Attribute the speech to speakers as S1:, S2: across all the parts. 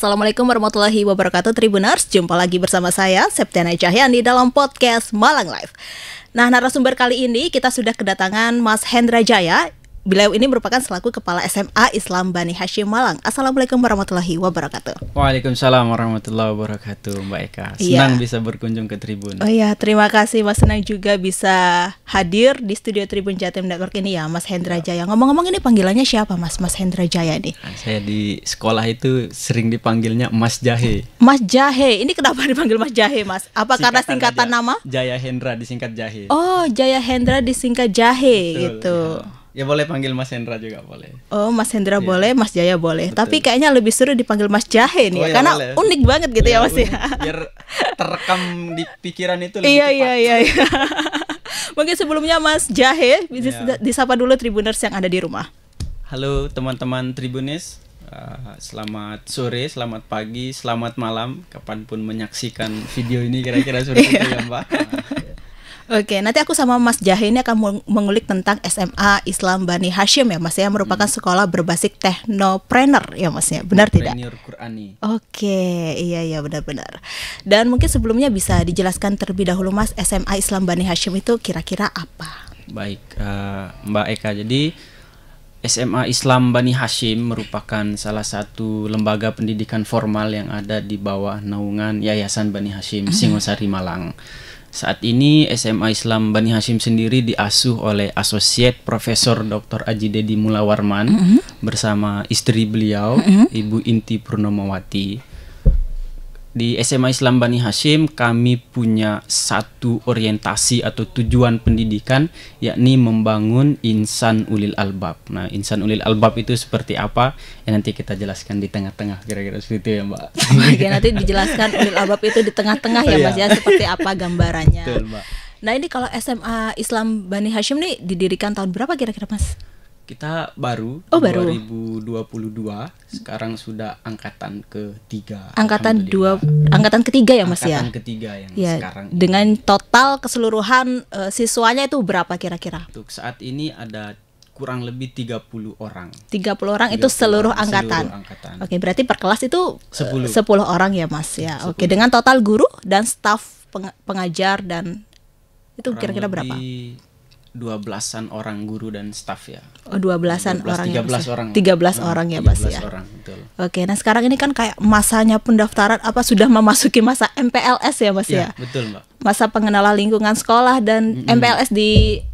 S1: Assalamualaikum warahmatullahi wabarakatuh Tribuners Jumpa lagi bersama saya Septiana Cahyani dalam podcast Malang Live Nah narasumber kali ini kita sudah kedatangan Mas Hendra Jaya Beliau ini merupakan selaku Kepala SMA Islam Bani Hashim Malang. Assalamualaikum warahmatullahi wabarakatuh.
S2: Waalaikumsalam warahmatullahi wabarakatuh, Mbak Eka. Iya. Senang ya. bisa berkunjung ke Tribun. Oh
S1: iya, terima kasih Mas Senang juga bisa hadir di studio Tribun Jatim Network ini ya, Mas Hendra iya. Jaya. Ngomong-ngomong ini panggilannya siapa, Mas? Mas Hendra Jaya nih. Nah,
S2: saya di sekolah itu sering dipanggilnya Mas Jahe.
S1: Mas Jahe. Ini kenapa dipanggil Mas Jahe, Mas? Apa singkatan karena singkatan nama?
S2: Jaya Hendra disingkat Jahe.
S1: Oh, Jaya Hendra disingkat Jahe Betul, gitu. Ya.
S2: Ya boleh panggil Mas Hendra juga boleh.
S1: Oh, Mas Hendra yeah. boleh, Mas Jaya boleh. Betul. Tapi kayaknya lebih seru dipanggil Mas Jahe nih ya, oh, ya, karena boleh. unik banget gitu ya, ya Mas ya.
S2: Biar terekam di pikiran itu lebih Iya, iya,
S1: iya, iya. Mungkin sebelumnya Mas Jahe bisa yeah. disapa dulu Tribuners yang ada di rumah.
S2: Halo teman-teman Tribunis. Ah, selamat sore, selamat pagi, selamat malam kapanpun menyaksikan video ini kira-kira sudah itu ya, Mbak. Iya.
S1: Oke, nanti aku sama Mas Jahe ini akan mengulik tentang SMA Islam Bani Hashim ya Mas ya, merupakan hmm. sekolah berbasis teknopreneur ya Mas ya, benar tidak? Qurani. Oke, iya iya benar-benar. Dan mungkin sebelumnya bisa dijelaskan terlebih dahulu Mas SMA Islam Bani Hashim itu kira-kira
S2: apa? Baik, uh, Mbak Eka. Jadi SMA Islam Bani Hashim merupakan salah satu lembaga pendidikan formal yang ada di bawah naungan Yayasan Bani Hashim mhm. Singosari Malang. Saat ini SMA Islam Bani Hashim sendiri diasuh oleh asosiat Profesor Dr. Aji Dedi Mulawarman mm -hmm. bersama istri beliau, mm -hmm. Ibu Inti Purnomawati di SMA Islam Bani Hashim kami punya satu orientasi atau tujuan pendidikan yakni membangun insan ulil albab. Nah, insan ulil albab itu seperti apa? Ya nanti kita jelaskan di tengah-tengah kira-kira seperti itu ya, Mbak. Oke, nanti dijelaskan
S1: ulil albab itu di tengah-tengah ya, iya. Mas ya, seperti apa gambarannya. Betul, Mbak. Nah, ini kalau SMA Islam Bani Hashim nih didirikan tahun berapa kira-kira, Mas?
S2: Kita baru oh, 2022. Baru. Sekarang sudah angkatan ketiga. Angkatan
S1: dua angkatan ketiga ya, Mas ya? angkatan ketiga
S2: yang ya, sekarang.
S1: Dengan total keseluruhan uh, siswanya itu berapa kira-kira?
S2: Untuk saat ini ada kurang lebih 30 orang. 30 orang 30 itu seluruh orang, angkatan. Seluruh angkatan. Oke,
S1: berarti per kelas itu 10, eh, 10 orang ya, Mas ya. oke Oke, dengan total guru dan staf pengajar dan itu kira-kira berapa?
S2: dua belasan orang guru dan staff ya. Oh, dua belasan ya, ya? orang. Tiga belas hmm, orang. Ya, tiga belas orang, ya mas ya. orang, betul.
S1: Oke, nah sekarang ini kan kayak masanya pendaftaran apa sudah memasuki masa MPLS ya mas ya? ya? Betul mbak. Masa pengenalan lingkungan sekolah dan mm -hmm. MPLS di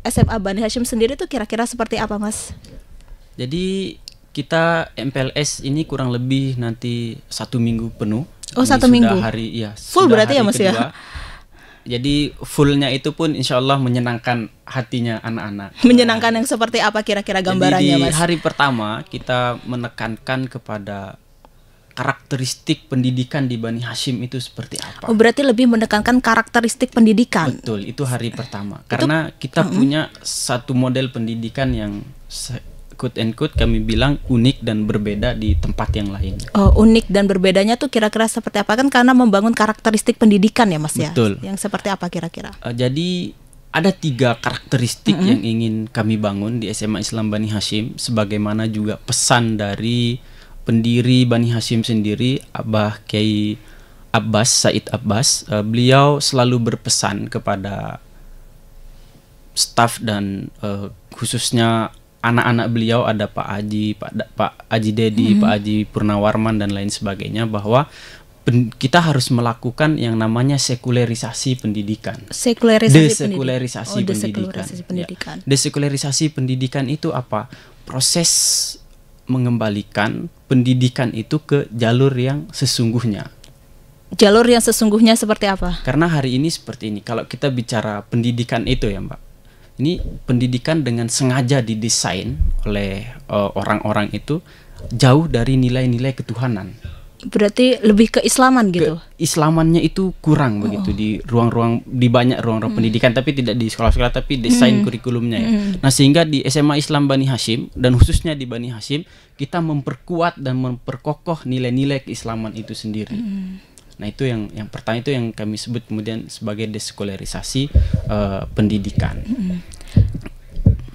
S1: SMA Bani Hashim sendiri tuh kira-kira seperti apa mas?
S2: Jadi kita MPLS ini kurang lebih nanti satu minggu penuh. Oh ini satu minggu. Hari ya. Full berarti ya mas kedua. ya jadi fullnya itu pun insya Allah menyenangkan hatinya anak-anak.
S1: Menyenangkan yang seperti apa kira-kira gambarannya, Jadi di Mas? Hari
S2: pertama kita menekankan kepada karakteristik pendidikan di Bani Hashim itu seperti apa?
S1: Oh, berarti lebih menekankan karakteristik pendidikan.
S2: Betul, itu hari pertama. Karena itu, kita uh -uh. punya satu model pendidikan yang quote and quote kami bilang unik dan berbeda di tempat yang lain.
S1: Oh, unik dan berbedanya tuh kira-kira seperti apa kan karena membangun karakteristik pendidikan ya Mas ya? Betul. ya. Yang seperti apa kira-kira?
S2: Uh, jadi ada tiga karakteristik mm -hmm. yang ingin kami bangun di SMA Islam Bani Hashim sebagaimana juga pesan dari pendiri Bani Hashim sendiri Abah Kiai Abbas Said Abbas uh, beliau selalu berpesan kepada staf dan uh, khususnya anak-anak beliau ada Pak Aji, Pak da, Pak Aji Dedi, hmm. Pak Aji Purnawarman dan lain sebagainya bahwa kita harus melakukan yang namanya sekulerisasi pendidikan. Sekulerisasi desekulerisasi pendidikan. Oh, desekulerisasi pendidikan. Ya. Desekulerisasi pendidikan itu apa? Proses mengembalikan pendidikan itu ke jalur yang sesungguhnya.
S1: Jalur yang sesungguhnya seperti apa?
S2: Karena hari ini seperti ini. Kalau kita bicara pendidikan itu ya, Mbak ini pendidikan dengan sengaja didesain oleh eh, orang-orang uh, itu jauh dari nilai-nilai ketuhanan.
S1: Berarti lebih ke Islaman gitu.
S2: Ke Islamannya itu kurang oh. begitu di ruang-ruang di banyak ruang-ruang hmm. pendidikan tapi tidak di sekolah-sekolah tapi desain hmm. kurikulumnya ya. Hmm. Nah, sehingga di SMA Islam Bani Hashim dan khususnya di Bani Hashim kita memperkuat dan memperkokoh nilai-nilai keislaman itu sendiri. Hmm Nah itu yang yang pertama itu yang kami sebut kemudian sebagai deskolarisasi uh, eh, pendidikan.
S1: Mm-hmm.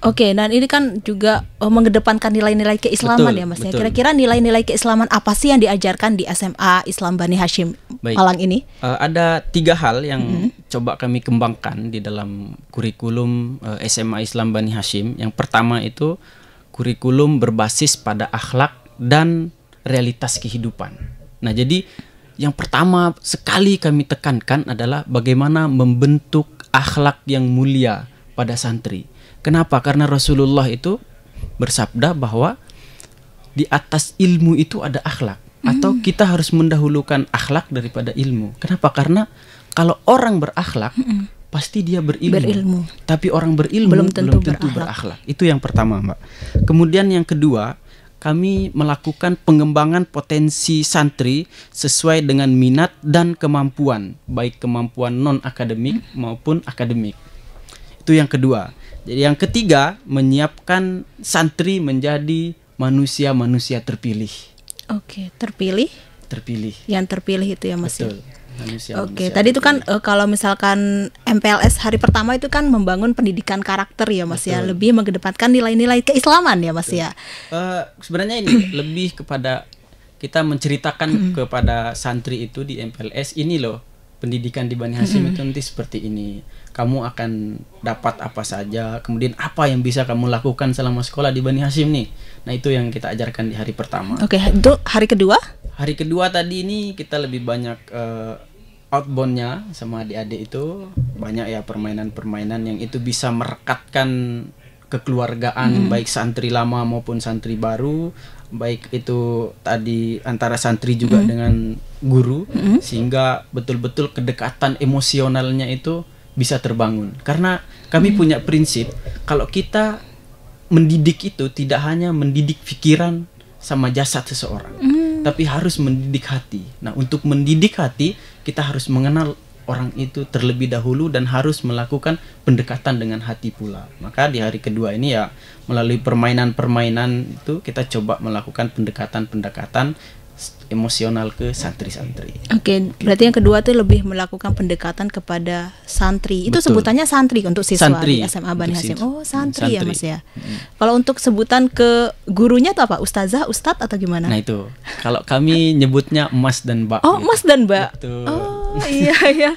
S1: Oke, okay, dan ini kan juga eh, mengedepankan nilai-nilai keislaman betul, ya Mas ya. betul. Kira-kira nilai-nilai keislaman apa sih yang diajarkan di SMA Islam Bani Hashim Baik. Malang ini?
S2: Uh, ada tiga hal yang hmm coba kami kembangkan di dalam kurikulum uh, SMA Islam Bani Hashim. Yang pertama itu kurikulum berbasis pada akhlak dan realitas kehidupan. Nah, jadi yang pertama sekali kami tekankan adalah bagaimana membentuk akhlak yang mulia pada santri. Kenapa? Karena Rasulullah itu bersabda bahwa di atas ilmu itu ada akhlak atau hmm. kita harus mendahulukan akhlak daripada ilmu. Kenapa? Karena kalau orang berakhlak hmm. pasti dia berilmu. berilmu. Tapi orang berilmu belum tentu, belum tentu berakhlak. berakhlak. Itu yang pertama, Mbak. Kemudian yang kedua, kami melakukan pengembangan potensi santri sesuai dengan minat dan kemampuan, baik kemampuan non-akademik maupun akademik. Itu yang kedua. Jadi yang ketiga, menyiapkan santri menjadi manusia-manusia terpilih.
S1: Oke, terpilih?
S2: Terpilih. Yang
S1: terpilih itu ya Mas. Ya? Betul.
S2: Oke, okay. tadi
S1: itu kan uh, kalau misalkan MPLS hari pertama itu kan membangun pendidikan karakter ya Mas ya. Betul. ya, lebih mengedepankan nilai-nilai keislaman ya Mas ya. Betul.
S2: ya. Uh, sebenarnya ini lebih kepada kita menceritakan mm-hmm. kepada santri itu di MPLS ini loh pendidikan di Bani Hasim mm-hmm. itu nanti seperti ini. Kamu akan dapat apa saja, kemudian apa yang bisa kamu lakukan selama sekolah di Bani Hasim nih. Nah, itu yang kita ajarkan di hari pertama. Oke, okay,
S1: itu hari kedua?
S2: hari kedua tadi ini kita lebih banyak uh, outboundnya sama adik-adik itu banyak ya permainan-permainan yang itu bisa merekatkan kekeluargaan hmm. baik santri lama maupun santri baru baik itu tadi antara santri juga hmm. dengan guru hmm. sehingga betul-betul kedekatan emosionalnya itu bisa terbangun karena kami hmm. punya prinsip kalau kita mendidik itu tidak hanya mendidik pikiran sama jasad seseorang hmm tapi harus mendidik hati. Nah, untuk mendidik hati, kita harus mengenal orang itu terlebih dahulu dan harus melakukan pendekatan dengan hati pula. Maka di hari kedua ini ya melalui permainan-permainan itu kita coba melakukan pendekatan-pendekatan emosional ke santri-santri.
S1: Oke, okay, berarti yang kedua tuh lebih melakukan pendekatan kepada santri. Itu sebutannya santri untuk siswa santri. di SMA Bani Hasim. Oh, santri, ya, santri ya Mas ya. Hmm. Kalau untuk sebutan ke gurunya tuh apa? Ustazah, ustad atau gimana? Nah,
S2: itu. Kalau kami nyebutnya Mas dan Mbak. Oh, gitu.
S1: Mas dan Mbak. Oh, iya iya.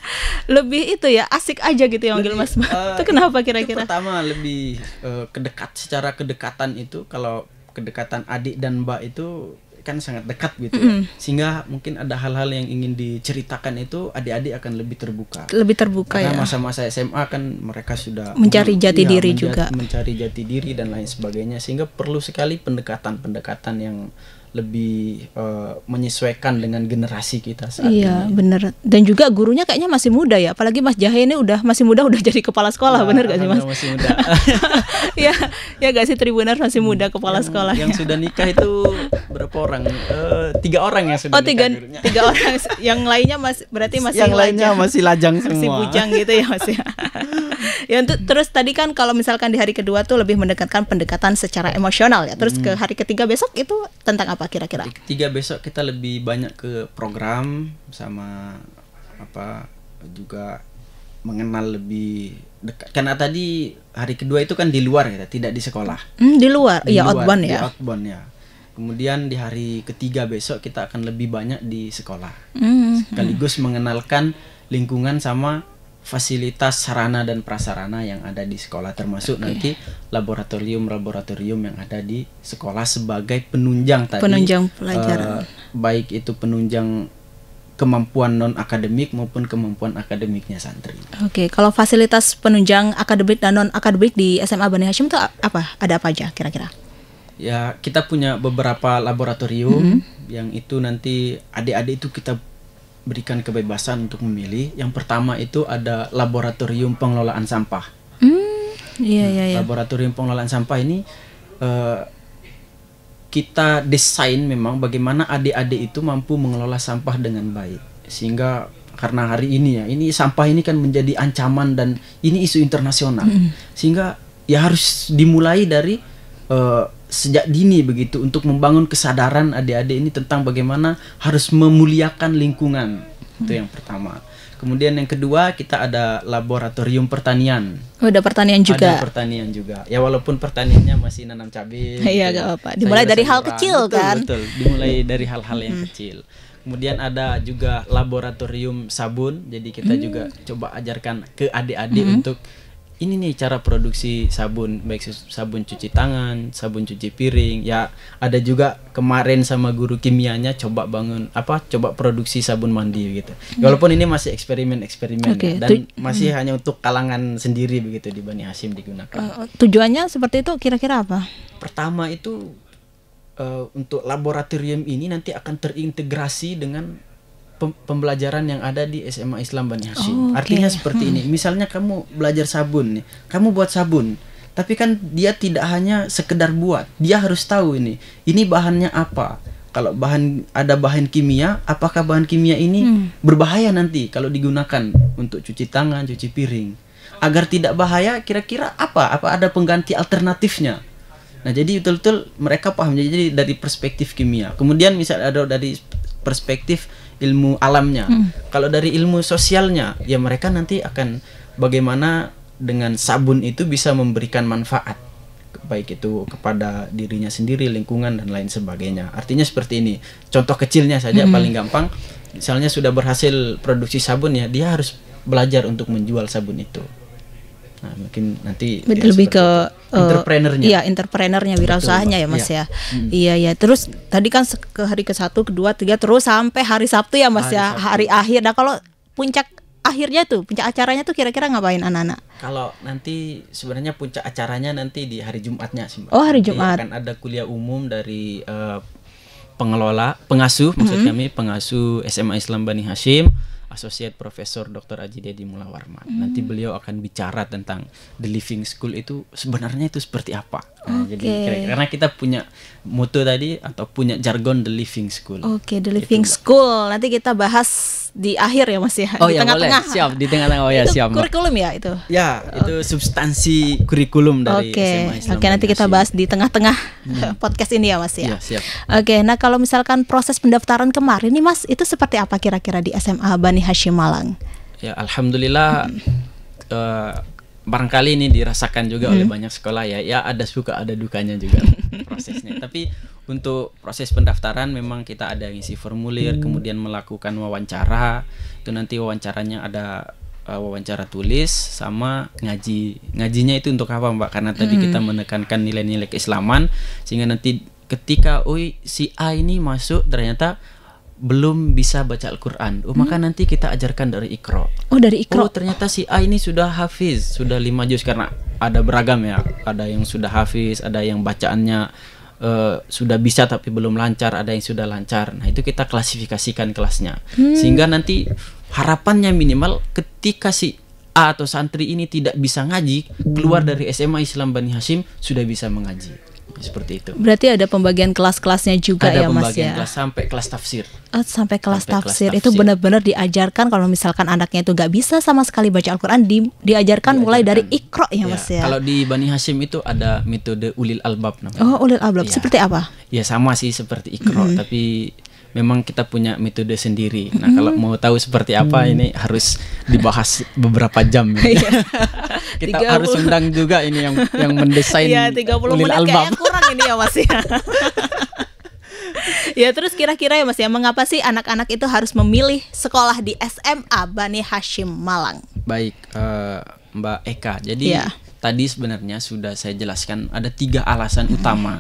S1: Lebih itu ya, asik aja gitu yang manggil Mas Mbak. Uh, itu
S2: kenapa kira-kira? pertama lebih uh, kedekat secara kedekatan itu kalau kedekatan adik dan Mbak itu kan sangat dekat gitu mm -hmm. sehingga mungkin ada hal-hal yang ingin diceritakan itu adik-adik akan lebih terbuka lebih
S1: terbuka karena ya masa-masa
S2: SMA kan mereka sudah mencari jati ya, diri menjati, juga mencari jati diri dan lain sebagainya sehingga perlu sekali pendekatan-pendekatan yang lebih uh, menyesuaikan dengan generasi kita saat iya, ini. Iya,
S1: benar. Dan juga gurunya kayaknya masih muda ya, apalagi Mas Jahe ini udah masih muda udah jadi kepala sekolah, nah, iya, benar gak sih Mas? Masih muda. ya, ya gak sih Tribunar masih muda kepala yang, sekolah. Yang ya? sudah nikah itu berapa orang?
S2: Uh, tiga orang yang sudah Oh, tiga
S1: nikah tiga orang. yang lainnya masih berarti masih Yang lajang. lainnya masih lajang semua. Masih bujang gitu ya masih. Ya? ya untuk terus tadi kan kalau misalkan di hari kedua tuh lebih mendekatkan pendekatan secara emosional ya. Terus hmm. ke hari ketiga besok itu tentang apa kira-kira?
S2: Ketiga besok kita lebih banyak ke program sama apa juga mengenal lebih dekat karena tadi hari kedua itu kan di luar ya tidak di sekolah
S1: hmm, di luar di ya luar, outbound ya
S2: outbound ya kemudian di hari ketiga besok kita akan lebih banyak di sekolah -hmm. hmm. sekaligus mengenalkan lingkungan sama fasilitas sarana dan prasarana yang ada di sekolah termasuk okay. nanti laboratorium-laboratorium yang ada di sekolah sebagai penunjang tadi penunjang pelajaran uh, baik itu penunjang kemampuan non akademik maupun kemampuan akademiknya santri.
S1: Oke, okay. kalau fasilitas penunjang akademik dan non akademik di SMA Bani Hashim itu apa? Ada apa aja kira-kira?
S2: Ya, kita punya beberapa laboratorium mm -hmm. yang itu nanti adik-adik itu kita berikan kebebasan untuk memilih. Yang pertama itu ada laboratorium pengelolaan sampah.
S1: Mm, iya, iya, iya.
S2: Laboratorium pengelolaan sampah ini uh, kita desain memang bagaimana adik-adik itu mampu mengelola sampah dengan baik. Sehingga karena hari ini ya, ini sampah ini kan menjadi ancaman dan ini isu internasional. Mm. Sehingga ya harus dimulai dari uh, sejak dini begitu untuk membangun kesadaran adik-adik ini tentang bagaimana harus memuliakan lingkungan itu yang pertama kemudian yang kedua kita ada laboratorium pertanian
S1: oh, ada pertanian juga ada
S2: pertanian juga ya walaupun pertaniannya masih nanam cabai iya gitu. apa-apa dimulai dari hal kecil betul, kan betul dimulai iya. dari hal-hal yang hmm. kecil kemudian ada juga laboratorium sabun jadi kita hmm. juga coba ajarkan ke adik-adik hmm. untuk ini nih cara produksi sabun baik sabun cuci tangan sabun cuci piring ya ada juga kemarin sama guru kimianya coba bangun apa coba produksi sabun mandi gitu hmm. walaupun ini masih eksperimen eksperimen okay. ya, dan Tuj masih hmm. hanya untuk kalangan sendiri begitu di Bani Hasim digunakan
S1: uh, tujuannya seperti itu kira-kira apa
S2: pertama itu uh, untuk laboratorium ini nanti akan terintegrasi dengan pembelajaran yang ada di SMA Islam Bani Hashim. Oh, okay. Artinya seperti hmm. ini. Misalnya kamu belajar sabun nih. Kamu buat sabun. Tapi kan dia tidak hanya sekedar buat. Dia harus tahu ini. Ini bahannya apa? Kalau bahan ada bahan kimia, apakah bahan kimia ini hmm. berbahaya nanti kalau digunakan untuk cuci tangan, cuci piring? Agar tidak bahaya, kira-kira apa? Apa ada pengganti alternatifnya? Nah, jadi betul-betul mereka paham. Jadi dari perspektif kimia. Kemudian misalnya ada dari perspektif ilmu alamnya. Hmm. Kalau dari ilmu sosialnya, ya mereka nanti akan bagaimana dengan sabun itu bisa memberikan manfaat baik itu kepada dirinya sendiri, lingkungan dan lain sebagainya. Artinya seperti ini. Contoh kecilnya saja hmm. paling gampang, misalnya sudah berhasil produksi sabun ya, dia harus belajar untuk menjual sabun itu. Nah, mungkin nanti ya, lebih ke eh, entrepreneurnya. iya,
S1: entrepreneurnya wirausahanya ya, Mas ya. Iya, ya. Hmm. Iya, iya. Terus tadi kan ke hari ke-1, ke-2, ke-3 terus sampai hari Sabtu ya, Mas hari ya, Sabtu. hari akhir. Nah, kalau puncak akhirnya tuh puncak acaranya tuh kira-kira ngapain anak-anak?
S2: Kalau nanti sebenarnya puncak acaranya nanti di hari Jumatnya sih. Mbak. Oh hari Jumat. Nanti akan ada kuliah umum dari uh, pengelola pengasuh mm -hmm. maksud mm-hmm. kami pengasuh SMA Islam Bani Hashim Associate Profesor Dr. Aji Dedi Mulawarman. Hmm. Nanti beliau akan bicara tentang The Living School itu sebenarnya itu seperti apa Oh, jadi kira -kira, karena kita punya mutu tadi atau punya jargon the living school.
S1: Oke, okay, the living gitu, school. Nanti kita bahas di akhir ya Mas ya. Oh di ya, tengah-tengah. boleh. Siap,
S2: di tengah-tengah. Oh ya, itu siap. Kurikulum ya itu. Ya, itu substansi kurikulum dari Oke. Okay. Oke, okay, nanti kita
S1: bahas di tengah-tengah hmm. podcast ini ya Mas ya. ya siap. Oke, okay, nah kalau misalkan proses pendaftaran kemarin nih Mas, itu seperti apa kira-kira di SMA Bani Hashim
S2: Malang? Ya, alhamdulillah hmm. uh, barangkali ini dirasakan juga hmm. oleh banyak sekolah ya ya ada suka ada dukanya juga prosesnya tapi untuk proses pendaftaran memang kita ada ngisi formulir hmm. kemudian melakukan wawancara itu nanti wawancaranya ada uh, wawancara tulis sama ngaji ngajinya itu untuk apa mbak karena tadi hmm. kita menekankan nilai-nilai keislaman sehingga nanti ketika oh si A ini masuk ternyata belum bisa baca Al-Quran. Oh, hmm. maka nanti kita ajarkan dari ikro.
S1: Oh, dari ikro. Oh,
S2: ternyata si A ini sudah hafiz, sudah lima juz karena ada beragam ya. Ada yang sudah hafiz, ada yang bacaannya uh, sudah bisa tapi belum lancar, ada yang sudah lancar. Nah, itu kita klasifikasikan kelasnya. Hmm. Sehingga nanti harapannya minimal ketika si A atau santri ini tidak bisa ngaji, keluar dari SMA Islam Bani Hashim sudah bisa mengaji seperti itu.
S1: Berarti ada pembagian kelas-kelasnya juga ada ya Mas ya. Ada pembagian kelas
S2: sampai kelas tafsir.
S1: Oh, sampai kelas sampai tafsir. tafsir. itu benar-benar diajarkan kalau misalkan anaknya itu nggak bisa sama sekali baca Al-Qur'an di, diajarkan, diajarkan mulai dari Iqra ya, ya Mas ya. Kalau
S2: di Bani Hashim itu ada metode ulil albab namanya. Oh,
S1: ulil albab. Ya. Seperti apa?
S2: Ya sama sih seperti Iqra mm -hmm. tapi memang kita punya metode sendiri. Nah, hmm. kalau mau tahu seperti apa hmm. ini harus dibahas beberapa jam. Ya. kita 30. harus undang juga ini yang yang mendesain ya, 30 menit album.
S1: kurang ini ya Mas ya. ya terus kira-kira ya Mas ya mengapa sih anak-anak itu harus memilih sekolah di SMA Bani Hashim Malang?
S2: Baik, uh, Mbak Eka. Jadi ya. tadi sebenarnya sudah saya jelaskan ada tiga alasan hmm. utama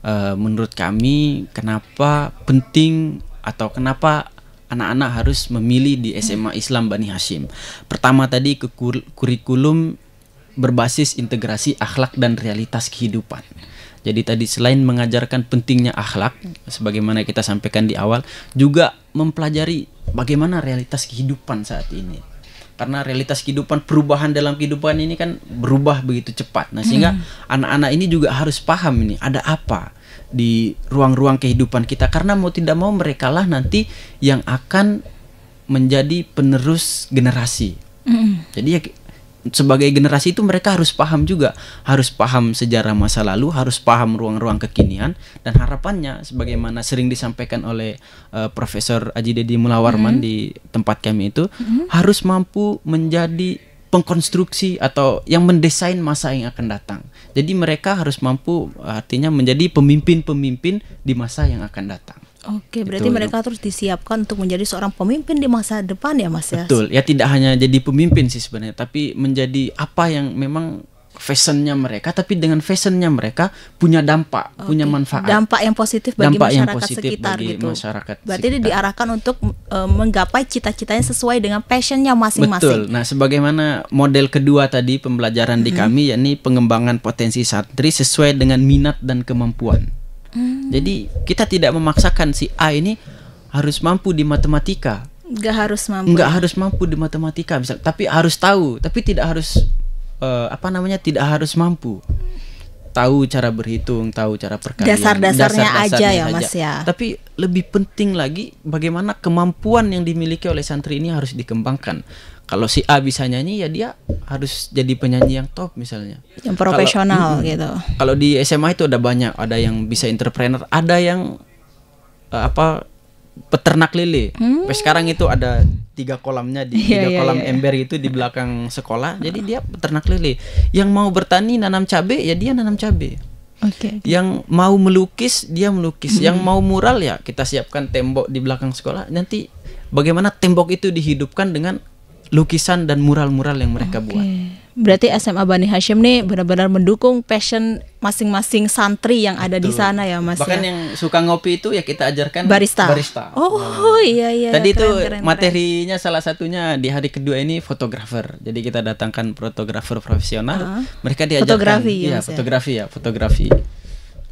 S2: Eh, menurut kami kenapa penting atau kenapa anak-anak harus memilih di SMA Islam Bani Hashim. Pertama tadi ke kurikulum berbasis integrasi akhlak dan realitas kehidupan. Jadi tadi selain mengajarkan pentingnya akhlak sebagaimana kita sampaikan di awal, juga mempelajari bagaimana realitas kehidupan saat ini karena realitas kehidupan perubahan dalam kehidupan ini kan berubah begitu cepat nah sehingga hmm. anak-anak hmm. ini juga harus paham ini ada apa di ruang-ruang kehidupan kita karena mau tidak mau mereka lah nanti yang akan menjadi penerus generasi hmm. jadi ya sebagai generasi itu mereka harus paham juga, harus paham sejarah masa lalu, harus paham ruang-ruang kekinian dan harapannya sebagaimana sering disampaikan oleh uh, Profesor Aji Deddy Mulawarman mm -hmm. di tempat kami itu mm -hmm. harus mampu menjadi pengkonstruksi atau yang mendesain masa yang akan datang. Jadi mereka harus mampu artinya menjadi pemimpin-pemimpin di masa yang akan datang.
S1: Oke, berarti itu, mereka terus disiapkan untuk menjadi seorang pemimpin di masa depan ya, Mas ya.
S2: Betul. Ya tidak hanya jadi pemimpin sih sebenarnya, tapi menjadi apa yang memang fashionnya mereka, tapi dengan fashionnya mereka punya dampak, Oke. punya manfaat. Dampak yang positif bagi dampak masyarakat yang positif sekitar bagi gitu. Masyarakat berarti
S1: sekitar. diarahkan untuk e, menggapai cita-citanya sesuai dengan passionnya masing-masing. Betul.
S2: Nah, sebagaimana model kedua tadi pembelajaran di -hmm. di kami yakni pengembangan potensi santri sesuai dengan minat dan kemampuan. Hmm. Jadi kita tidak memaksakan si A ini harus mampu di matematika.
S1: Gak harus mampu. Enggak
S2: harus mampu di matematika, misal. Tapi harus tahu. Tapi tidak harus uh, apa namanya tidak harus mampu. Tahu cara berhitung, tahu cara perkalian. Dasar-dasarnya dasar aja ya, Mas ya. Tapi lebih penting lagi bagaimana kemampuan yang dimiliki oleh santri ini harus dikembangkan kalau si A bisa nyanyi ya dia harus jadi penyanyi yang top misalnya
S1: yang profesional kalo, gitu
S2: kalau di SMA itu ada banyak ada yang bisa entrepreneur ada yang uh, apa peternak lili. hmm. sekarang itu ada tiga kolamnya di iya, tiga yeah, kolam yeah. ember itu di belakang sekolah jadi dia peternak lili. yang mau bertani nanam cabe ya dia nanam cabe Okay, okay. Yang mau melukis dia melukis, yang hmm. mau mural ya kita siapkan tembok di belakang sekolah. Nanti bagaimana tembok itu dihidupkan dengan lukisan dan mural-mural yang mereka okay. buat.
S1: Berarti SMA Bani Hashim nih benar-benar mendukung passion masing-masing santri yang ada di sana ya Mas. Bahkan ya? yang
S2: suka ngopi itu ya kita ajarkan barista. Barista.
S1: Oh, nah, oh iya, iya iya. Tadi itu keren,
S2: materinya keren. salah satunya di hari kedua ini fotografer. Jadi kita datangkan fotografer profesional. Uh, mereka diajarkan fotografi ya, iya, ya fotografi ya, fotografi.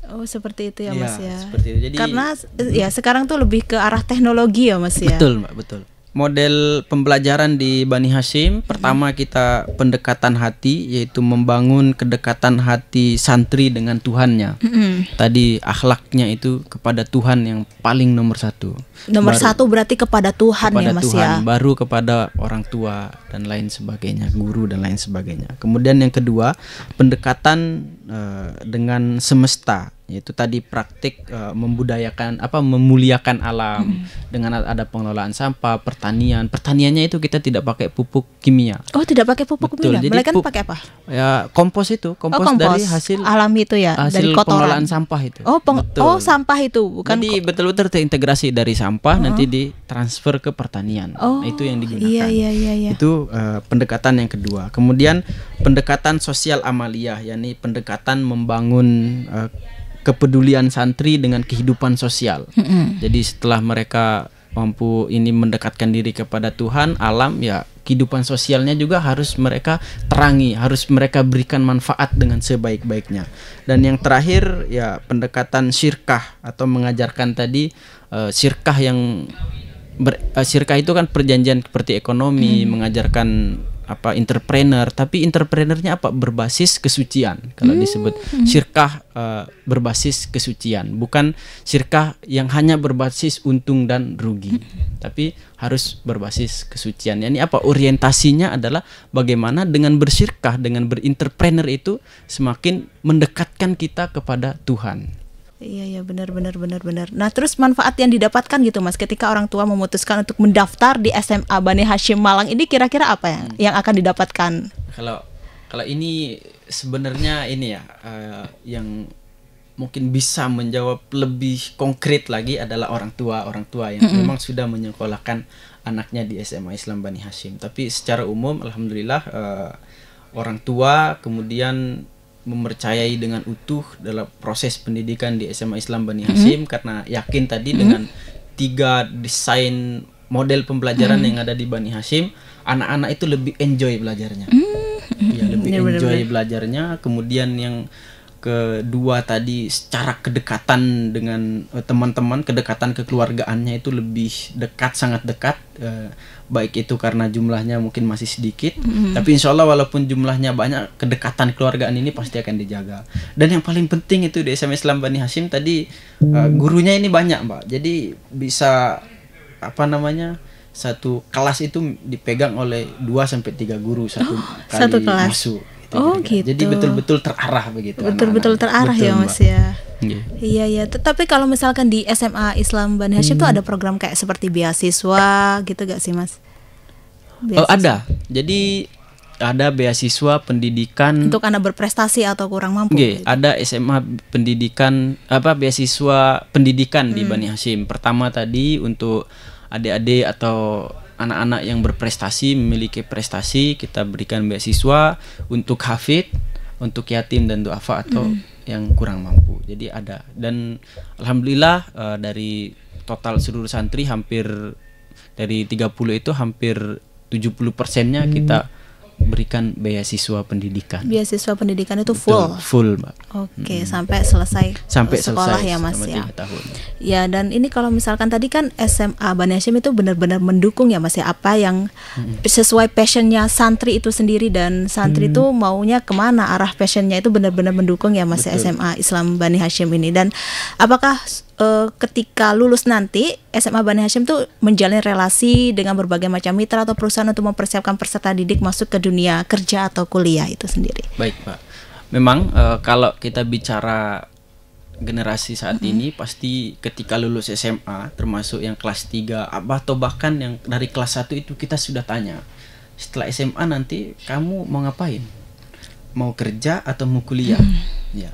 S1: Oh seperti itu ya, ya Mas ya. Seperti itu. Jadi karena ya sekarang tuh lebih ke arah teknologi ya Mas ya. Betul Mbak,
S2: betul model pembelajaran di Bani Hashim pertama kita pendekatan hati yaitu membangun kedekatan hati santri dengan Tuhannya mm-hmm. tadi akhlaknya itu kepada Tuhan yang paling nomor satu nomor baru, satu
S1: berarti kepada Tuhan ya, kepada ya Mas Tuhan, ya
S2: baru kepada orang tua dan lain sebagainya guru dan lain sebagainya kemudian yang kedua pendekatan uh, dengan semesta yaitu tadi praktik uh, membudayakan apa memuliakan alam hmm. dengan ada pengelolaan sampah pertanian pertaniannya itu kita tidak pakai pupuk kimia
S1: oh tidak pakai pupuk Betul. kimia melainkan pakai apa
S2: ya kompos itu kompos, oh, kompos ya, dari hasil
S1: alam itu ya hasil dari kotoran pengelolaan sampah itu oh peng betul. oh sampah itu bukan jadi
S2: betul-betul terintegrasi dari sampah uh -huh. nanti ditransfer ke pertanian nah, oh, nah, itu yang iya, digunakan iya, iya, iya. itu uh, pendekatan yang kedua kemudian pendekatan sosial amalia yakni pendekatan membangun uh, kepedulian santri dengan kehidupan sosial. Mm-hmm. Jadi setelah mereka mampu ini mendekatkan diri kepada Tuhan, alam ya kehidupan sosialnya juga harus mereka terangi, harus mereka berikan manfaat dengan sebaik-baiknya. Dan yang terakhir ya pendekatan syirkah atau mengajarkan tadi uh, syirkah yang ber, uh, syirkah itu kan perjanjian seperti ekonomi, mm. mengajarkan apa entrepreneur tapi entrepreneurnya apa berbasis kesucian kalau hmm. disebut sirkah uh, eh, berbasis kesucian bukan sirkah yang hanya berbasis untung dan rugi hmm. tapi harus berbasis kesucian ini apa orientasinya adalah bagaimana dengan bersirkah dengan berentrepreneur itu semakin mendekatkan kita kepada Tuhan
S1: Iya ya benar benar benar benar. Nah terus manfaat yang didapatkan gitu mas, ketika orang tua memutuskan untuk mendaftar di SMA Bani Hashim Malang ini kira-kira apa yang hmm. yang akan didapatkan?
S2: Kalau kalau ini sebenarnya ini ya uh, yang mungkin bisa menjawab lebih konkret lagi adalah orang tua orang tua yang mm -hmm. memang sudah menyekolahkan anaknya di SMA Islam Bani Hashim. Tapi secara umum alhamdulillah uh, orang tua kemudian mempercayai dengan utuh dalam proses pendidikan di SMA Islam Bani mhm. Hasim mm -hmm. karena yakin tadi mm -hmm. dengan tiga desain model pembelajaran mm -hmm. yang ada di Bani Hasim, anak-anak itu lebih enjoy belajarnya. Mm -hmm.
S1: Ya, lebih yeah, iya, enjoy bener -bener.
S2: belajarnya. Kemudian yang kedua tadi secara kedekatan dengan eh, teman-teman, kedekatan kekeluargaannya itu lebih dekat, sangat dekat. Eh, baik itu karena jumlahnya mungkin masih sedikit mm-hmm. tapi insya Allah walaupun jumlahnya banyak kedekatan keluargaan ini pasti akan dijaga dan yang paling penting itu di SMA Islam Bani Hashim tadi uh, gurunya ini banyak mbak jadi bisa apa namanya satu kelas itu dipegang oleh dua sampai tiga guru satu oh, kali satu kelas. masuk Oh gitu kira-kira. gitu. Jadi betul-betul terarah begitu. Betul-betul terarah ya, Betul, ya Mas ya. Iya
S1: iya. iya. Tapi kalau misalkan di SMA Islam Bani Hashim hmm. tuh ada program kayak seperti beasiswa gitu gak sih Mas? Oh, beasiswa. Oh ada.
S2: Jadi ada beasiswa pendidikan
S1: untuk anak berprestasi atau kurang mampu. G, gitu.
S2: Ada SMA pendidikan apa beasiswa pendidikan hmm. di Bani Hashim. Pertama tadi untuk adik-adik atau anak-anak yang berprestasi memiliki prestasi kita berikan beasiswa untuk hafid untuk yatim dan duafa atau mm. yang kurang mampu jadi ada dan alhamdulillah uh, dari total seluruh santri hampir dari 30 itu hampir 70 persennya mm. kita berikan beasiswa pendidikan.
S1: Beasiswa pendidikan itu full. Betul, full, Mbak.
S2: Oke, hmm. sampai selesai
S1: sampai sekolah selesai ya, Mas ya. tahun. Ya, dan ini kalau misalkan tadi kan SMA Bani Hashim itu benar-benar mendukung ya, Mas ya, apa yang sesuai passionnya santri itu sendiri dan santri hmm. itu maunya kemana arah passionnya itu benar-benar mendukung ya, Mas ya, Betul. SMA Islam Bani Hashim ini. Dan apakah uh, ketika lulus nanti SMA Bani Hashim tuh menjalin relasi dengan berbagai macam mitra atau perusahaan untuk mempersiapkan peserta didik masuk ke dunia kerja atau kuliah itu sendiri.
S2: Baik, Pak. Memang uh, kalau kita bicara generasi saat mm -hmm. ini pasti ketika lulus SMA termasuk yang kelas 3 atau bahkan yang dari kelas 1 itu kita sudah tanya setelah SMA nanti kamu mau ngapain? Mau kerja atau mau kuliah? Mm. Ya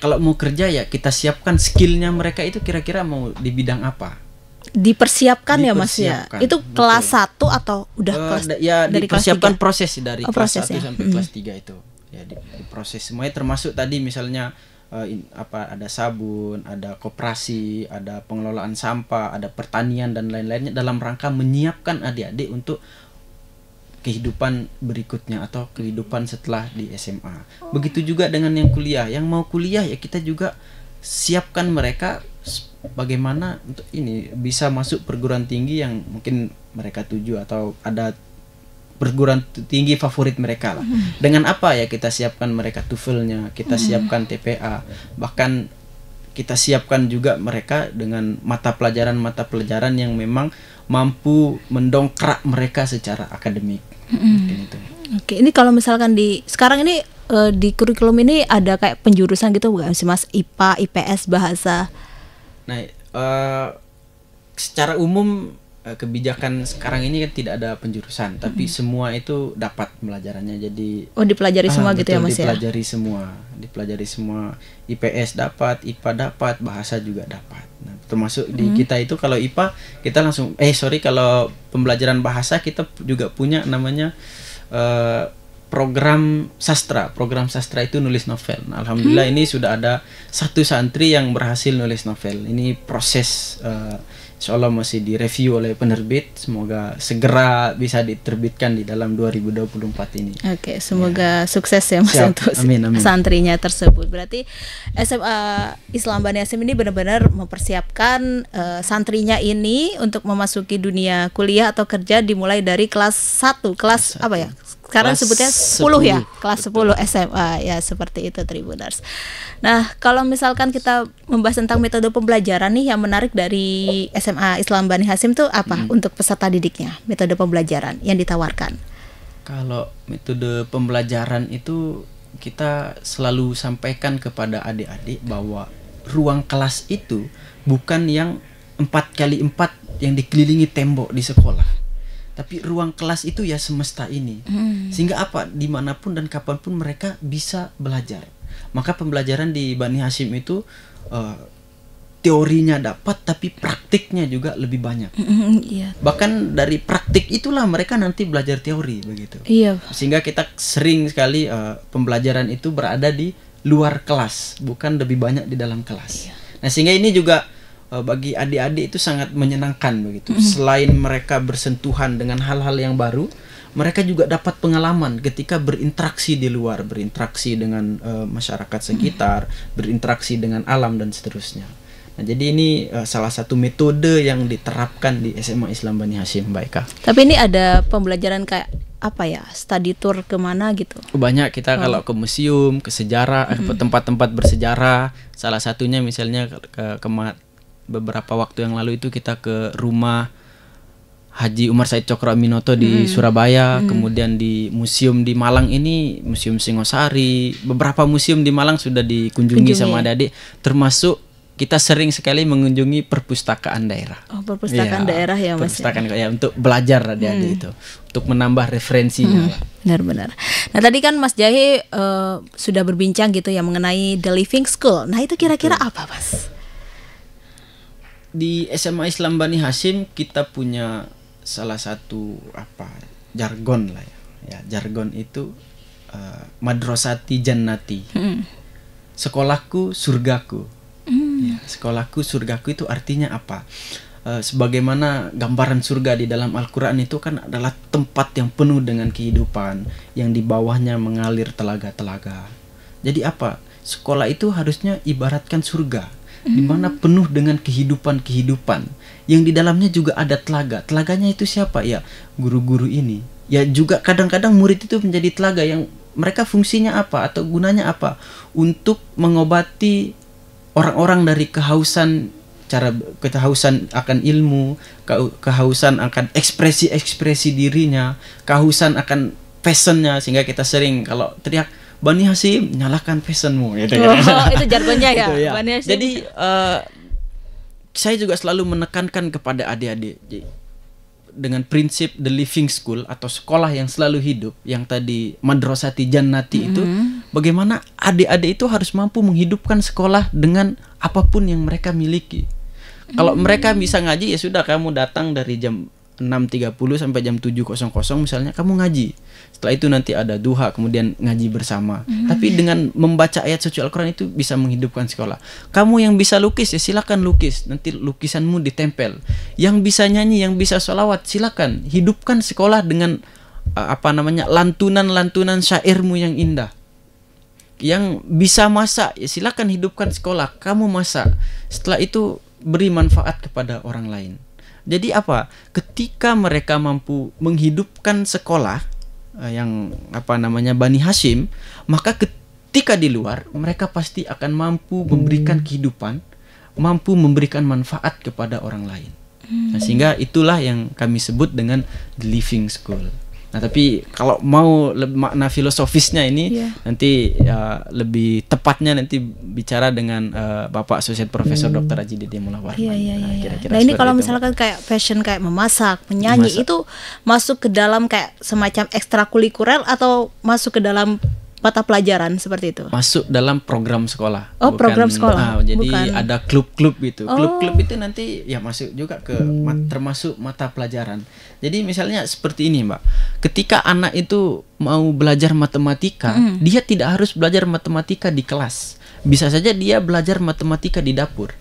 S2: kalau mau kerja ya kita siapkan skillnya mereka itu kira-kira mau di bidang apa
S1: dipersiapkan, dipersiapkan ya mas ya itu betul. kelas 1 atau udah uh, kelas ya dari dipersiapkan kelas proses dari oh, kelas satu ya. sampai hmm. kelas
S2: 3 itu ya diproses. semuanya termasuk tadi misalnya uh, in, apa ada sabun ada koperasi ada pengelolaan sampah ada pertanian dan lain-lainnya dalam rangka menyiapkan adik-adik untuk kehidupan berikutnya atau kehidupan setelah di SMA. Oh. Begitu juga dengan yang kuliah. Yang mau kuliah ya kita juga siapkan mereka bagaimana untuk ini bisa masuk perguruan tinggi yang mungkin mereka tuju atau ada perguruan tinggi favorit mereka lah. Hmm. Dengan apa ya kita siapkan mereka tuvelnya, kita hmm. siapkan TPA, bahkan kita siapkan juga mereka dengan mata pelajaran-mata pelajaran yang memang mampu mendongkrak mereka secara akademik.
S1: Mm. Oke, ini kalau misalkan di sekarang ini eh, di kurikulum ini ada kayak penjurusan gitu bukan sih Mas? IPA, IPS, bahasa.
S2: Nah, uh, secara umum Eh, kebijakan sekarang ini kan tidak ada penjurusan tapi hmm. semua itu dapat pelajarannya jadi oh dipelajari ah, semua betul, gitu ya mas ya? dipelajari semua dipelajari semua IPS dapat IPA dapat bahasa juga dapat nah, termasuk hmm. di kita itu kalau IPA kita langsung eh sorry kalau pembelajaran bahasa kita juga punya namanya uh, program sastra. Program sastra itu nulis novel. Nah, Alhamdulillah hmm. ini sudah ada satu santri yang berhasil nulis novel. Ini proses uh, insya Allah masih direview oleh penerbit. Semoga segera bisa diterbitkan di dalam 2024 ini.
S1: Oke, okay, semoga ya. sukses ya Mas Siap. untuk amin, amin. santrinya tersebut. Berarti SMA Islam Bani Asim ini benar-benar mempersiapkan uh, santrinya ini untuk memasuki dunia kuliah atau kerja dimulai dari kelas 1, kelas 1. apa ya? sekarang kelas sebutnya 10, 10 ya kelas 10 SMA ya seperti itu Tribuners. Nah, kalau misalkan kita membahas tentang metode pembelajaran nih yang menarik dari SMA Islam Bani Hasim tuh apa hmm. untuk peserta didiknya? Metode pembelajaran yang ditawarkan.
S2: Kalau metode pembelajaran itu kita selalu sampaikan kepada adik-adik bahwa ruang kelas itu bukan yang empat kali empat yang dikelilingi tembok di sekolah tapi ruang kelas itu ya semesta ini hmm. sehingga apa dimanapun dan kapanpun mereka bisa belajar maka pembelajaran di Bani Hashim itu uh, teorinya dapat tapi praktiknya juga lebih banyak
S1: hmm, iya.
S2: bahkan dari praktik itulah mereka nanti belajar teori begitu iya. sehingga kita sering sekali uh, pembelajaran itu berada di luar kelas bukan lebih banyak di dalam kelas iya. nah sehingga ini juga Eh, bagi adik-adik itu sangat menyenangkan begitu. Selain mereka bersentuhan dengan hal-hal yang baru, mereka juga dapat pengalaman ketika berinteraksi di luar, berinteraksi dengan uh, masyarakat sekitar, berinteraksi dengan alam dan seterusnya. Nah, jadi ini uh, salah satu metode yang diterapkan di SMA Islam Bani Hashim Baika.
S1: Tapi ini ada pembelajaran kayak apa ya study tour kemana gitu
S2: banyak kita oh. kalau ke museum ke sejarah hmm. tempat-tempat bersejarah salah satunya misalnya ke, ke, ke beberapa waktu yang lalu itu kita ke rumah Haji Umar Said Cokro Aminoto di hmm. Surabaya, hmm. kemudian di museum di Malang ini, Museum Singosari, beberapa museum di Malang sudah dikunjungi Kunjungi. sama adik termasuk kita sering sekali mengunjungi perpustakaan daerah. Oh, perpustakaan ya, daerah ya, Mas. Ya? Perpustakaan ya untuk belajar adik hmm. itu, untuk menambah referensinya. Hmm. Benar-benar.
S1: Nah, tadi kan Mas Jahe uh, sudah berbincang gitu ya mengenai The Living School. Nah, itu kira-kira apa, Mas?
S2: di SMA Islam Bani Hasim kita punya salah satu apa jargon lah ya. Ya, jargon itu uh, madrasati jannati. Hmm. Sekolahku surgaku. Hmm. Ya, sekolahku surgaku itu artinya apa? Uh, sebagaimana gambaran surga di dalam Al-Quran itu kan adalah tempat yang penuh dengan kehidupan yang di bawahnya mengalir telaga-telaga. Jadi apa? Sekolah itu harusnya ibaratkan surga hmm. di mana penuh dengan kehidupan-kehidupan yang di dalamnya juga ada telaga. Telaganya itu siapa? Ya, guru-guru ini. Ya juga kadang-kadang murid itu menjadi telaga yang mereka fungsinya apa atau gunanya apa? Untuk mengobati orang-orang dari kehausan cara kehausan akan ilmu, kehausan akan ekspresi-ekspresi dirinya, kehausan akan fashionnya sehingga kita sering kalau teriak Bani Hasim nyalakan fashionmu gitu oh, itu jargonnya ya. Gitu, ya. Bani Hasim. Jadi uh, saya juga selalu menekankan kepada adik-adik dengan prinsip the living school atau sekolah yang selalu hidup yang tadi madrasati jannati mm -hmm. itu mm-hmm. bagaimana adik-adik itu harus mampu menghidupkan sekolah dengan apapun yang mereka miliki. Kalau mm. mereka bisa ngaji ya sudah kamu datang dari jam 6.30 sampai jam 7.00 misalnya kamu ngaji. Setelah itu nanti ada duha kemudian ngaji bersama. Mm Tapi dengan membaca ayat suci Al-Qur'an itu bisa menghidupkan sekolah. Kamu yang bisa lukis ya silakan lukis. Nanti lukisanmu ditempel. Yang bisa nyanyi, yang bisa sholawat silakan. Hidupkan sekolah dengan uh, apa namanya lantunan-lantunan syairmu yang indah yang bisa masak ya silakan hidupkan sekolah kamu masak setelah itu beri manfaat kepada orang lain jadi apa? Ketika mereka mampu menghidupkan sekolah eh, yang apa namanya Bani Hashim, maka ketika di luar mereka pasti akan mampu memberikan hmm. kehidupan, mampu memberikan manfaat kepada orang lain. Nah, hmm. sehingga itulah yang kami sebut dengan the living school. Nah, tapi kalau mau makna filosofisnya ini yeah. nanti uh, lebih tepatnya nanti bicara dengan uh, Bapak Asosiat Profesor hmm. Dr. Haji Dede Mulawar. Yeah, yeah, yeah,
S1: iya, nah, iya, iya. nah, ini kalau itu. misalkan kayak fashion kayak memasak, menyanyi memasak. itu masuk ke dalam kayak semacam ekstrakurikuler atau masuk ke dalam mata pelajaran seperti itu?
S2: Masuk dalam program sekolah. Oh, bukan, program sekolah. Nah, jadi bukan. ada klub-klub gitu. Oh. Klub-klub oh. itu nanti ya masuk juga ke hmm. mat, termasuk mata pelajaran. Jadi misalnya seperti ini, Mbak. Ketika anak itu mau belajar matematika, hmm. dia tidak harus belajar matematika di kelas. Bisa saja dia belajar matematika di dapur.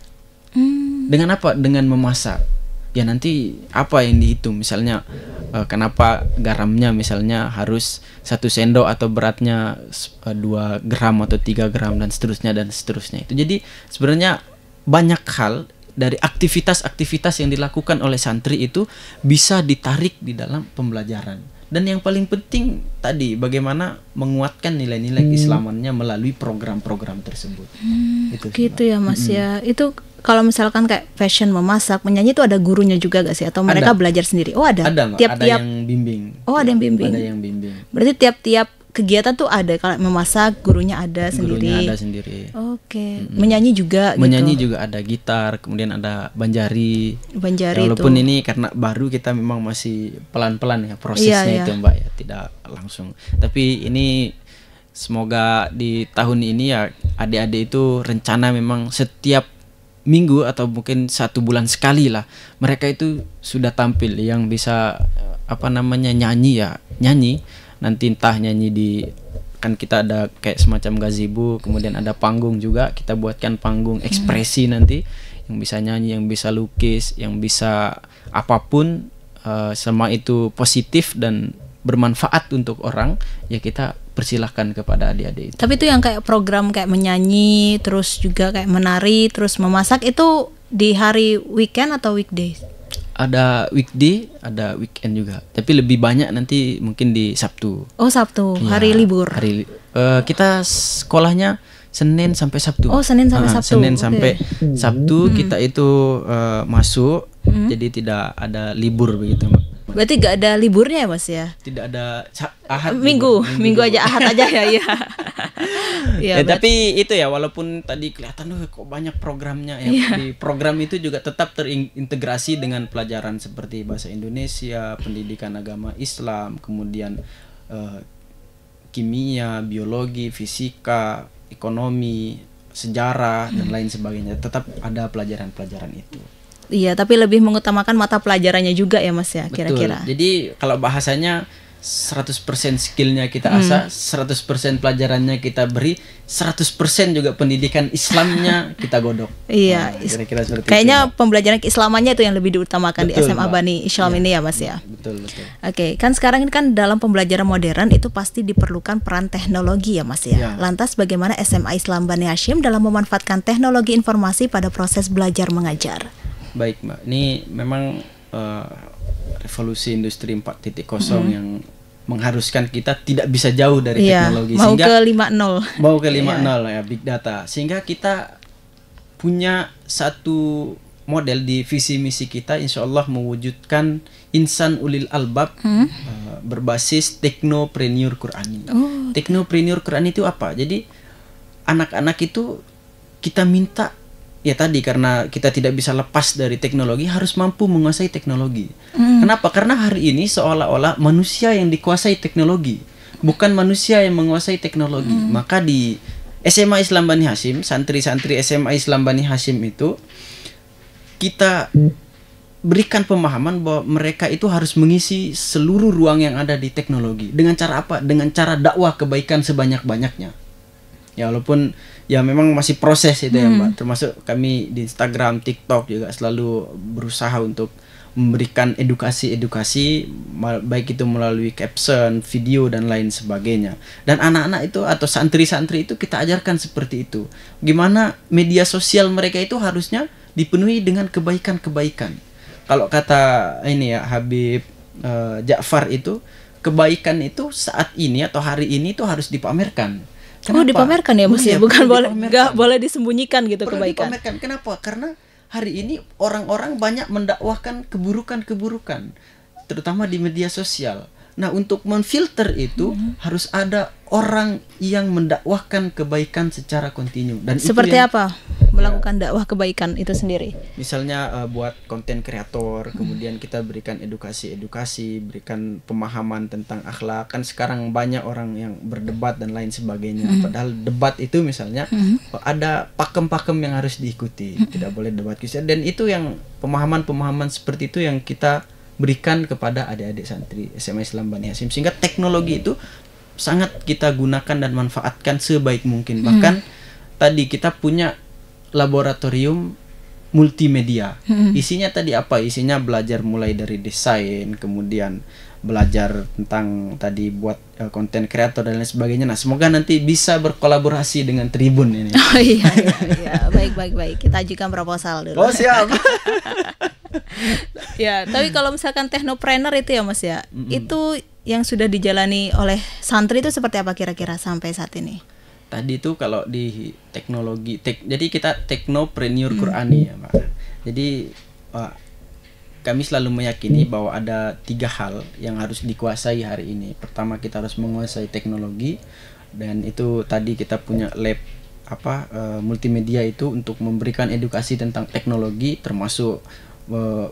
S2: Hmm. Dengan apa? Dengan memasak ya nanti apa yang dihitung misalnya uh, kenapa garamnya misalnya harus satu sendok atau beratnya eh, dua gram atau tiga gram dan seterusnya dan seterusnya itu jadi sebenarnya banyak hal dari aktivitas-aktivitas yang dilakukan oleh santri itu bisa ditarik di dalam pembelajaran dan yang paling penting tadi bagaimana menguatkan nilai-nilai hmm. keislamannya melalui program-program tersebut hmm, itu gitu ya mas hmm. ya
S1: itu kalau misalkan kayak fashion memasak menyanyi itu ada gurunya juga gak sih atau mereka ada. belajar sendiri oh ada, ada tiap-tiap ada yang bimbing oh ada yang bimbing ada yang bimbing berarti tiap-tiap kegiatan tuh ada kalau memasak gurunya ada sendiri. Gurunya ada sendiri. Oke. Okay. Menyanyi juga gitu. Menyanyi gitu.
S2: juga ada gitar, kemudian ada banjari. Banjari ya, walaupun itu. ini karena baru kita memang masih pelan-pelan ya prosesnya yeah, iya. itu Mbak ya, tidak langsung. Tapi ini semoga di tahun ini ya adik-adik itu rencana memang setiap minggu atau mungkin satu bulan sekali lah mereka itu sudah tampil yang bisa eh, apa namanya nyanyi ya nyanyi nanti entah nyanyi di kan kita ada kayak semacam gazebo kemudian ada panggung juga kita buatkan panggung hmm. ekspresi hmm. nanti yang bisa nyanyi yang bisa lukis yang bisa apapun uh, eh, semua itu positif dan bermanfaat untuk orang ya kita persilahkan kepada adik-adik itu.
S1: Tapi itu yang kayak program kayak menyanyi, terus juga kayak menari, terus memasak itu di hari weekend atau weekdays?
S2: ada weekday, ada weekend juga. Tapi lebih banyak nanti mungkin di Sabtu.
S1: Oh Sabtu, ya, hari libur. Hari
S2: li uh, kita sekolahnya Senin sampai Sabtu. Oh Senin sampai uh, Sabtu. Senin sampai Sabtu hmm. kita itu uh, masuk, hmm. jadi tidak ada libur begitu.
S1: Berarti gak ada liburnya ya mas ya?
S2: Tidak ada ahad. Minggu, minggu,
S1: minggu aja ahad aja ya. Iya.
S2: ya, ya tapi itu ya walaupun tadi kelihatan tuh kok banyak programnya ya. ya. Di program itu juga tetap terintegrasi dengan pelajaran seperti bahasa Indonesia, pendidikan agama Islam, kemudian uh, kimia, biologi, fisika, ekonomi, sejarah dan hmm. lain sebagainya. Tetap ada pelajaran-pelajaran itu.
S1: Iya, tapi lebih mengutamakan mata pelajarannya juga ya Mas ya kira-kira.
S2: Jadi kalau bahasanya 100% skillnya kita asah, hmm. 100% pelajarannya kita beri, 100% juga pendidikan Islamnya kita godok. Iya, nah, kira-kira seperti Kayaknya
S1: itu. pembelajaran keislamannya itu yang lebih diutamakan betul, di SMA Bani Islam ya. ini ya Mas ya.
S2: Betul, betul.
S1: Oke, kan sekarang ini kan dalam pembelajaran modern itu pasti diperlukan peran teknologi ya Mas ya. ya. Lantas bagaimana SMA Islam Bani Hashim dalam memanfaatkan teknologi informasi pada proses belajar mengajar?
S2: baik mbak ini memang uh, revolusi industri 4.0 hmm. yang mengharuskan kita tidak bisa jauh dari yeah, teknologi mau sehingga ke 50 mau ke 50 yeah. Iya. ya big data sehingga kita punya satu model di visi misi kita insyaallah mewujudkan insan ulil albab hmm? uh, berbasis teknopreneur Qurani oh, teknopreneur Qurani itu apa jadi anak-anak itu kita minta ya tadi karena kita tidak bisa lepas dari teknologi harus mampu menguasai teknologi. Hmm. Kenapa? Karena hari ini seolah-olah manusia yang dikuasai teknologi, bukan manusia yang menguasai teknologi. Hmm. Maka di SMA Islam Bani Hashim, santri-santri SMA Islam Bani Hashim itu kita berikan pemahaman bahwa mereka itu harus mengisi seluruh ruang yang ada di teknologi. Dengan cara apa? Dengan cara dakwah kebaikan sebanyak-banyaknya. Ya walaupun ya memang masih proses itu hmm. ya mbak hmm. termasuk kami di Instagram TikTok juga selalu berusaha untuk memberikan edukasi-edukasi baik itu melalui caption, video dan lain sebagainya. Dan anak-anak itu atau santri-santri itu kita ajarkan seperti itu. Gimana media sosial mereka itu harusnya dipenuhi dengan kebaikan-kebaikan. Kalau kata ini ya Habib uh, Ja'far itu kebaikan itu saat ini atau hari ini itu harus dipamerkan Kenapa? Oh dipamerkan ya maksudnya, oh, iya, bukan boleh nggak
S1: boleh disembunyikan gitu perlu kebaikan. Dipamerkan.
S2: Kenapa? Karena hari ini orang-orang banyak mendakwahkan keburukan-keburukan, terutama di media sosial Nah, untuk memfilter itu hmm. harus ada orang yang mendakwahkan kebaikan secara kontinu dan seperti yang, apa
S1: melakukan ya. dakwah kebaikan itu sendiri.
S2: Misalnya uh, buat konten kreator, hmm. kemudian kita berikan edukasi-edukasi, berikan pemahaman tentang akhlak. Kan sekarang banyak orang yang berdebat dan lain sebagainya. Hmm. Padahal debat itu misalnya hmm. ada pakem-pakem yang harus diikuti, hmm. tidak boleh debat kisah dan itu yang pemahaman-pemahaman seperti itu yang kita berikan kepada adik-adik santri SMA Islam Bani Hasim sehingga teknologi itu sangat kita gunakan dan manfaatkan sebaik mungkin hmm. bahkan hmm. tadi kita punya laboratorium multimedia hmm. isinya tadi apa isinya belajar mulai dari desain kemudian belajar tentang tadi buat eh, konten uh, kreator dan lain sebagainya. Nah, semoga nanti bisa berkolaborasi dengan Tribun ini. Oh
S1: iya, iya, iya, baik baik baik. Kita ajukan proposal dulu. Oh siap. ya, tapi hmm. kalau misalkan teknopreneur itu ya Mas ya, mm -hmm. itu yang sudah dijalani oleh santri itu seperti apa kira-kira sampai saat ini?
S2: Tadi itu kalau di teknologi, tek, jadi kita teknopreneur hmm. Qurani ya, Pak. Jadi Pak, kami selalu meyakini bahwa ada tiga hal yang harus dikuasai hari ini. Pertama kita harus menguasai teknologi dan itu tadi kita punya lab apa e, multimedia itu untuk memberikan edukasi tentang teknologi termasuk Eh,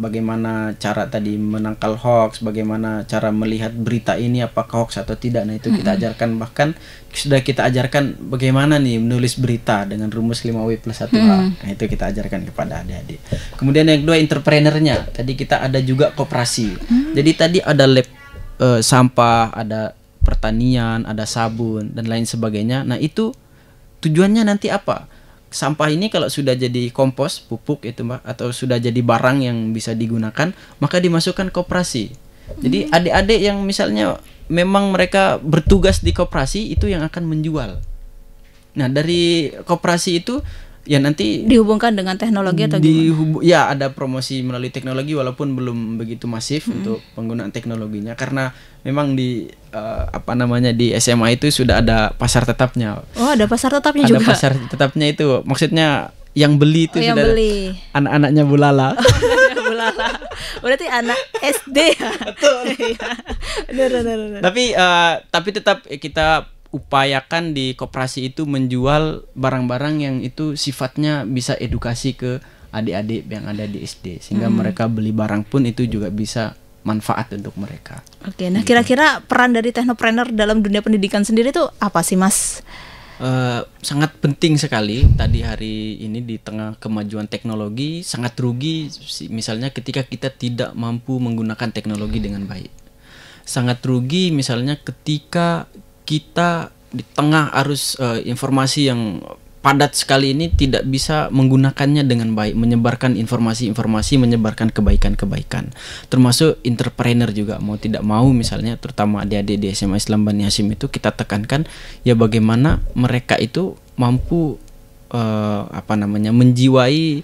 S2: bagaimana cara tadi menangkal hoax, bagaimana cara melihat berita ini apakah hoax atau tidak. Nah, itu kita ajarkan bahkan sudah kita ajarkan bagaimana nih menulis berita dengan rumus 5W plus 1H. Hmm. Nah, itu kita ajarkan kepada adik-adik. Kemudian yang kedua entrepreneurnya. Tadi kita ada juga koperasi. Hmm. Jadi tadi ada lab e, sampah, ada pertanian, ada sabun dan lain sebagainya. Nah, itu tujuannya nanti apa? sampah ini kalau sudah jadi kompos pupuk itu mbak atau sudah jadi barang yang bisa digunakan maka dimasukkan koperasi jadi hmm. adik-adik yang misalnya memang mereka bertugas di koperasi itu yang akan menjual nah dari koperasi itu ya nanti
S1: dihubungkan dengan teknologi atau dihubu
S2: gimana? ya ada promosi melalui teknologi walaupun belum begitu masif -hmm. untuk penggunaan teknologinya karena memang di uh, apa namanya di SMA itu sudah ada pasar tetapnya oh ada pasar tetapnya ada juga ada pasar tetapnya itu maksudnya yang beli itu oh, sudah anak-anaknya bulala
S1: oh, bulala berarti anak SD ya betul ya. tapi
S2: uh, tapi tetap kita upayakan di koperasi itu menjual barang-barang yang itu sifatnya bisa edukasi ke adik-adik yang ada di SD sehingga hmm. mereka beli barang pun itu juga bisa manfaat untuk mereka.
S1: Oke, nah kira-kira gitu. peran dari teknopreneur dalam dunia pendidikan sendiri itu apa sih, Mas?
S2: Uh, sangat penting sekali tadi hari ini di tengah kemajuan teknologi sangat rugi misalnya ketika kita tidak mampu menggunakan teknologi dengan baik sangat rugi misalnya ketika kita di tengah arus uh, informasi yang padat sekali ini tidak bisa menggunakannya dengan baik, menyebarkan informasi-informasi, menyebarkan kebaikan-kebaikan. Termasuk entrepreneur juga mau tidak mau misalnya terutama adik-adik di SMA Islam Bani Hasim itu kita tekankan ya bagaimana mereka itu mampu uh, apa namanya menjiwai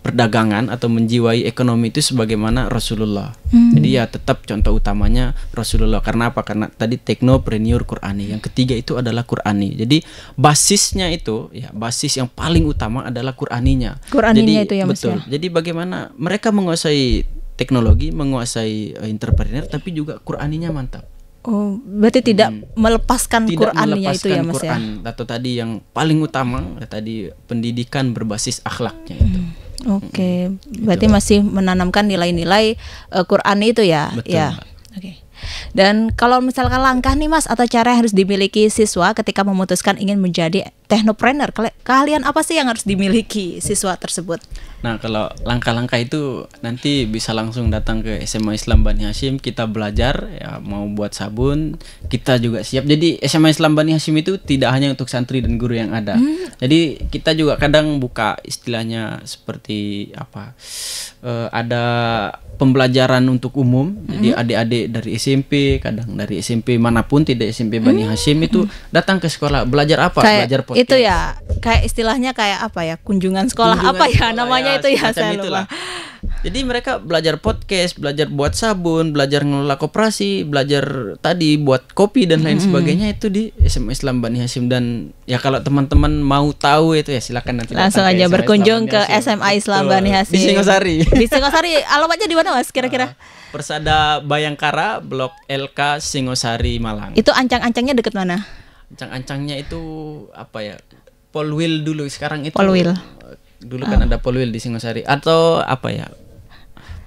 S2: perdagangan atau menjiwai ekonomi itu sebagaimana Rasulullah. Hmm. Jadi ya tetap contoh utamanya Rasulullah. Karena apa? Karena tadi teknopreneur Qurani. Yang ketiga itu adalah Qurani. Jadi basisnya itu ya basis yang paling utama adalah Quraninya. Quraninya Jadi, itu ya betul. Ya? Jadi bagaimana mereka menguasai teknologi, menguasai eh, entrepreneur tapi juga Qurani-nya mantap.
S1: Oh, berarti tidak hmm. melepaskan tidak Qurannya melepaskan itu ya Mas ya? Quran,
S2: ya. Atau tadi yang paling utama ya tadi pendidikan berbasis akhlaknya itu. Hmm.
S1: Oke, okay. Hmm. berarti itu. masih menanamkan nilai-nilai uh, Quran itu ya. Betul. Ya. Oke. Okay. Dan kalau misalkan langkah nih Mas atau cara yang harus dimiliki siswa ketika memutuskan ingin menjadi teknopreneur, kalian apa sih yang harus dimiliki siswa tersebut?
S2: Nah, kalau langkah-langkah itu nanti bisa langsung datang ke SMA Islam Bani Hashim, kita belajar ya mau buat sabun, kita juga siap. Jadi SMA Islam Bani Hashim itu tidak hanya untuk santri dan guru yang ada. Hmm. Jadi kita juga kadang buka istilahnya seperti apa? Uh, ada pembelajaran untuk umum. Hmm. Jadi adik-adik dari SMP, kadang dari SMP manapun tidak SMP Bani hmm. Hashim itu hmm. datang ke sekolah belajar apa? Kayak belajar podcast. Itu
S1: ya kayak istilahnya kayak apa ya kunjungan sekolah kunjungan apa ya sekolah ya namanya ya, itu ya saya lupa.
S2: Jadi mereka belajar podcast, belajar buat sabun, belajar ngelola koperasi, belajar tadi buat kopi dan lain mm -hmm. sebagainya itu di SMA Islam Bani Hasim dan ya kalau teman-teman mau tahu itu ya silakan nanti langsung aja SMA berkunjung
S1: ke SMA Islam Bani Hasim di Singosari. di Singosari alamatnya di mana Mas kira-kira? Eh,
S2: Persada Bayangkara Blok LK Singosari Malang.
S1: Itu ancang-ancangnya deket mana?
S2: Ancang-ancangnya itu apa ya? Polwil dulu sekarang itu Polwil dulu kan ah. ada Polwil di Singosari atau apa ya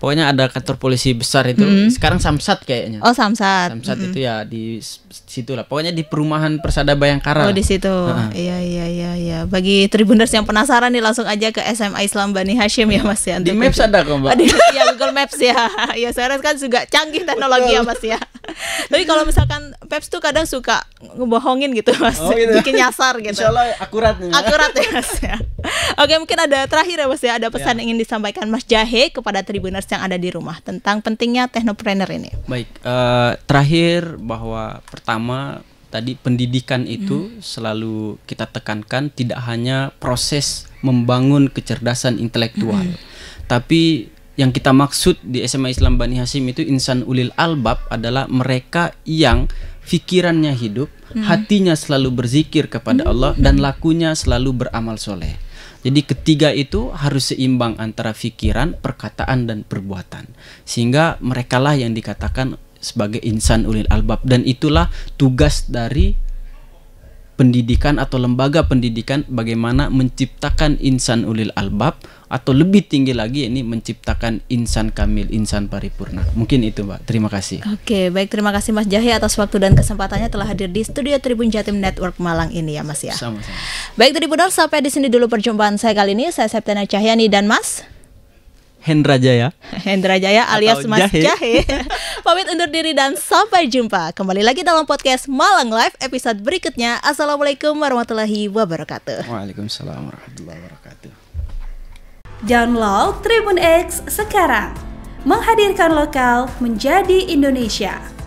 S2: pokoknya ada kantor polisi besar itu hmm. sekarang Samsat kayaknya oh
S1: Samsat Samsat hmm. itu
S2: ya di situ lah pokoknya di perumahan Persada Bayangkara oh di situ
S1: iya iya iya iya bagi Tribuners yang penasaran nih langsung aja ke SMA Islam Bani Hashim ya Mas ya di Maps ada kok Mbak di, ya Google Maps ya ya sekarang kan juga canggih teknologi Betul. ya Mas ya tapi kalau misalkan Peps tuh kadang suka ngebohongin gitu Mas oh, gitu. bikin nyasar gitu Insya Allah
S2: akurat nih, akurat
S1: ya Mas ya oke mungkin ada terakhir ya Mas ya ada pesan ya. yang ingin disampaikan Mas Jahe kepada Tribuners yang ada di rumah tentang pentingnya teknopreneur ini.
S2: Baik, uh, terakhir bahwa pertama tadi pendidikan itu hmm. selalu kita tekankan tidak hanya proses membangun kecerdasan intelektual, hmm. tapi yang kita maksud di SMA Islam Bani Hasim itu insan ulil albab adalah mereka yang fikirannya hidup, hmm. hatinya selalu berzikir kepada hmm. Allah dan lakunya selalu beramal soleh. Jadi ketiga itu harus seimbang antara pikiran, perkataan dan perbuatan. Sehingga merekalah yang dikatakan sebagai insan ulil albab dan itulah tugas dari pendidikan atau lembaga pendidikan bagaimana menciptakan insan ulil albab atau lebih tinggi lagi ini menciptakan insan kamil insan paripurna mungkin itu mbak terima kasih
S1: oke baik terima kasih mas jahe atas waktu dan kesempatannya telah hadir di studio Tribun Jatim Network Malang ini ya mas ya sama-sama baik Tribuners sampai di sini dulu perjumpaan saya kali ini saya Septena Cahyani dan mas
S2: Hendra Jaya.
S1: Hendra Jaya alias Atau Mas Jahe. Jahe. Pamit undur diri dan sampai jumpa. Kembali lagi dalam podcast Malang Live episode berikutnya. Assalamualaikum warahmatullahi wabarakatuh.
S2: Waalaikumsalam warahmatullahi wabarakatuh.
S1: Download Tribun X sekarang. Menghadirkan lokal menjadi Indonesia.